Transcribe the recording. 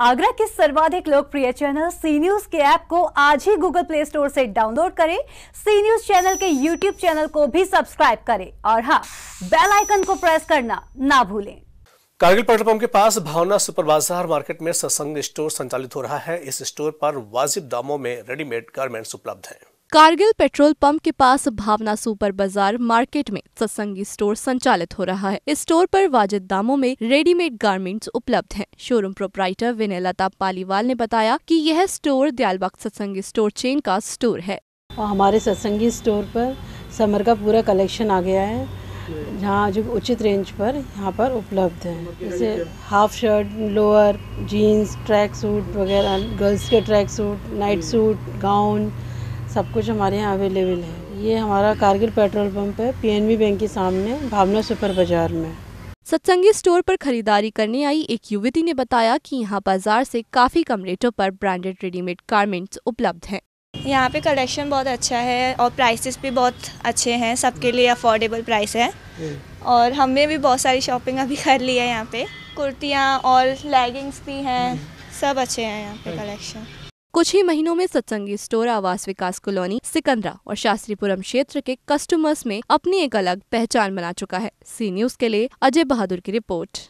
आगरा के सर्वाधिक लोकप्रिय चैनल सी न्यूज के ऐप को आज ही गूगल प्ले स्टोर से डाउनलोड करें सी न्यूज चैनल के यूट्यूब चैनल को भी सब्सक्राइब करें और हाँ बेल आइकन को प्रेस करना ना भूलें कारगिल पेट्रोल पंप के पास भावना सुपर बाजार मार्केट में सत्संग स्टोर संचालित हो रहा है इस स्टोर पर वाजिब दामों में रेडीमेड गारमेंट्स उपलब्ध हैं कारगिल पेट्रोल पंप के पास भावना सुपर बाजार मार्केट में सत्संगी स्टोर संचालित हो रहा है इस स्टोर पर वाजिद दामों में रेडीमेड गारमेंट्स उपलब्ध हैं। शोरूम प्रोपराइटर विनय लता पालीवाल ने बताया कि यह स्टोर दयालबाग सत्संगी स्टोर चेन का स्टोर है हमारे सत्संगी स्टोर पर समर का पूरा कलेक्शन आ गया है जहाँ जो उचित रेंज पर यहाँ पर उपलब्ध है जैसे half shirt lower jeans track suit वगैरह गर्ल्स के track suit night suit gown सब कुछ हमारे यहाँ अवेलेबल है ये हमारा कारगिल पेट्रोल पंप है पीएनबी बैंक के सामने भावना सुपर बाजार में सत्संगी स्टोर पर खरीदारी करने आई एक युवती ने बताया कि यहाँ बाजार से काफ़ी कम रेटों पर ब्रांडेड रेडीमेड गारमेंट्स उपलब्ध हैं यहाँ पे कलेक्शन बहुत अच्छा है और प्राइसेस भी बहुत अच्छे हैं सबके लिए अफोर्डेबल प्राइस है और हमने भी बहुत सारी शॉपिंग अभी कर ली है यहाँ पे कुर्तियाँ और लेगिंग्स भी हैं सब अच्छे हैं यहाँ पे कलेक्शन कुछ ही महीनों में सत्संगी स्टोर आवास विकास कॉलोनी सिकंदरा और शास्त्रीपुरम क्षेत्र के कस्टमर्स में अपनी एक अलग पहचान बना चुका है सी न्यूज के लिए अजय बहादुर की रिपोर्ट